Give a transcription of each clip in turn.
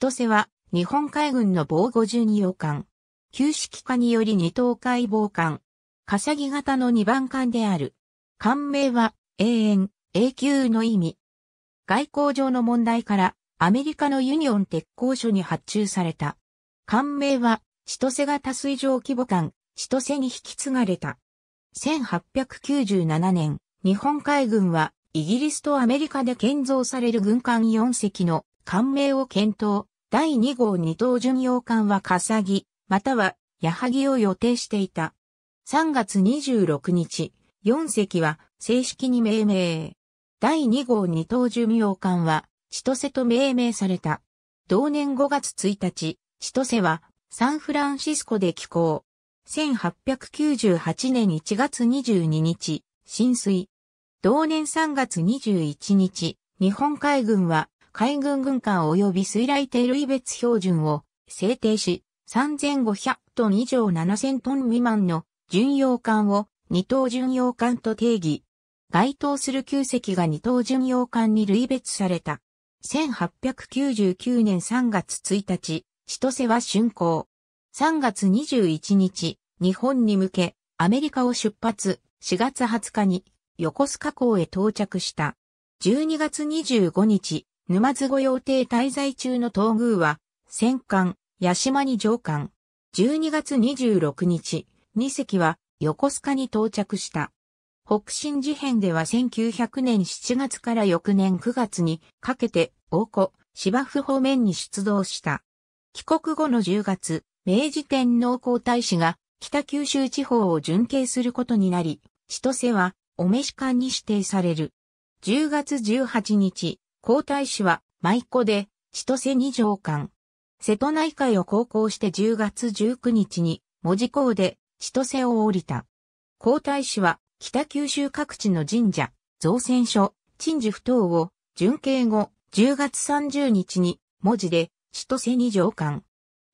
千歳は、日本海軍の防護巡洋艦。旧式化により二等海防艦。笠木型の二番艦である。艦名は、永遠、永久の意味。外交上の問題から、アメリカのユニオン鉄工所に発注された。艦名は、千歳型水上規模艦、千歳に引き継がれた。1897年、日本海軍は、イギリスとアメリカで建造される軍艦4隻の艦名を検討。第2号二等巡洋艦は笠木、または矢作を予定していた。3月26日、4隻は正式に命名。第2号二等巡洋艦は千歳と命名された。同年5月1日、千歳はサンフランシスコで寄港。1898年1月22日、浸水。同年3月21日、日本海軍は海軍軍艦及び水雷艇類別標準を制定し、3500トン以上7000トン未満の巡洋艦を二等巡洋艦と定義。該当する9隻が二等巡洋艦に類別された。1899年3月1日、千歳は竣工。3月21日、日本に向け、アメリカを出発、4月20日に横須賀港へ到着した。12月25日、沼津御用邸滞在中の東宮は、戦艦、八島に上艦。12月26日、2隻は横須賀に到着した。北進事変では1900年7月から翌年9月にかけて大古、芝生方面に出動した。帰国後の10月、明治天皇皇太子が北九州地方を巡警することになり、千歳はお召し艦に指定される。10月18日、皇太子は舞妓で、千歳二条館。瀬戸内海を航行して10月19日に、文字港で千歳を降りた。皇太子は北九州各地の神社、造船所、鎮守不等を、巡慶後、10月30日に、文字で、千歳二条館。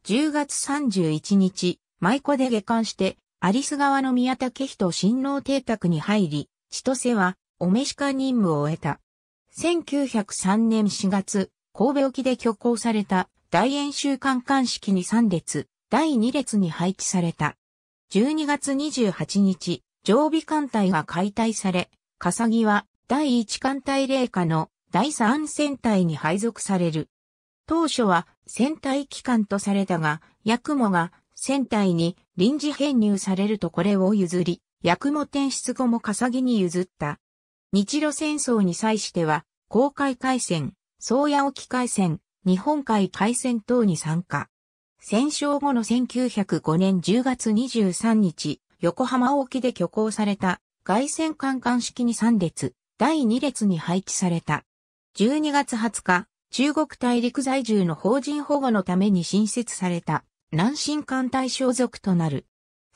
10月31日、舞妓で下館して、有栖川の宮武人親王邸宅に入り、千歳は、お召し化任務を終えた。1903年4月、神戸沖で挙行された大演習観艦式に3列、第2列に配置された。12月28日、常備艦隊が解体され、笠木は第1艦隊霊下の第3戦隊に配属される。当初は戦隊機関とされたが、八雲が戦隊に臨時編入されるとこれを譲り、八雲転出後も笠木に譲った。日露戦争に際しては、公海海戦、宗谷沖海戦、日本海海戦等に参加。戦勝後の1905年10月23日、横浜沖で挙行された外戦艦艦式に3列、第2列に配置された。12月20日、中国大陸在住の邦人保護のために新設された南進艦隊所属となる。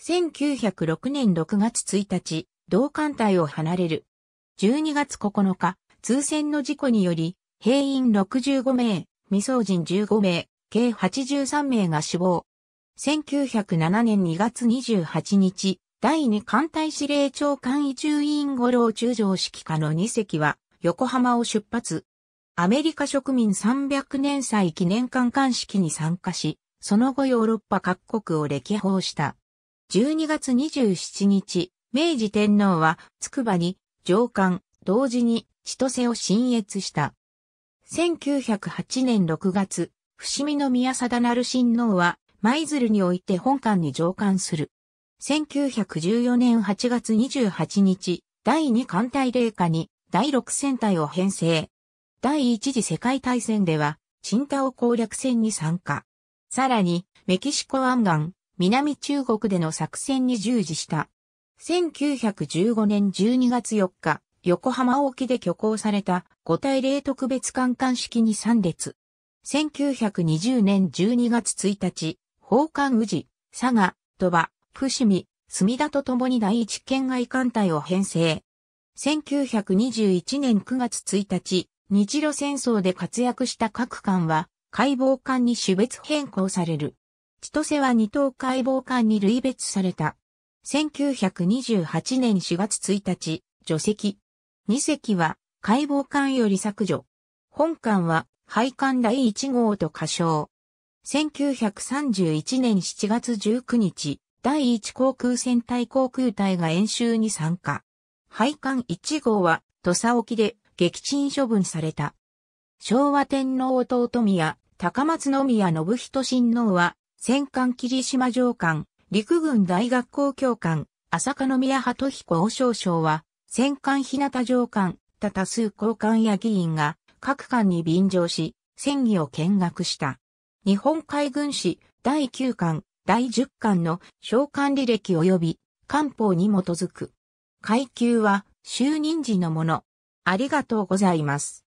1906年6月1日、同艦隊を離れる12月9日、通船の事故により、兵員65名、未送人15名、計83名が死亡。1907年2月28日、第2艦隊司令長官位中員五郎中将指揮下の2隻は、横浜を出発。アメリカ植民300年祭記念館館式に参加し、その後ヨーロッパ各国を歴訪した。12月27日、明治天皇は、つくばに上官、同時に千歳を親越した。1908年6月、伏見の宮貞成親王は、舞鶴において本館に上官する。1914年8月28日、第2艦隊霊下に第6戦隊を編成。第1次世界大戦では、青島攻略戦に参加。さらに、メキシコ湾岸、南中国での作戦に従事した。1915年12月4日、横浜沖で挙行された5対0特別観艦式に参列。1920年12月1日、宝冠宇治、佐賀、鳥羽、伏見、墨田と共に第一県外艦隊を編成。1921年9月1日、日露戦争で活躍した各艦は、解剖艦に種別変更される。千歳は二等解剖艦に類別された。1928年4月1日、除籍。2隻は解剖艦より削除。本艦は配艦第1号と仮称。1931年7月19日、第1航空戦隊航空隊が演習に参加。配艦1号は土佐沖で撃沈処分された。昭和天皇弟宮、高松宮信人親王は、戦艦霧島上艦、陸軍大学校教官、浅香宮鳩彦王将将は、戦艦日向上官、た多数高官や議員が、各艦に便乗し、戦議を見学した。日本海軍史第9艦、第10巻の召喚履歴及び官報に基づく。階級は就任時のもの。ありがとうございます。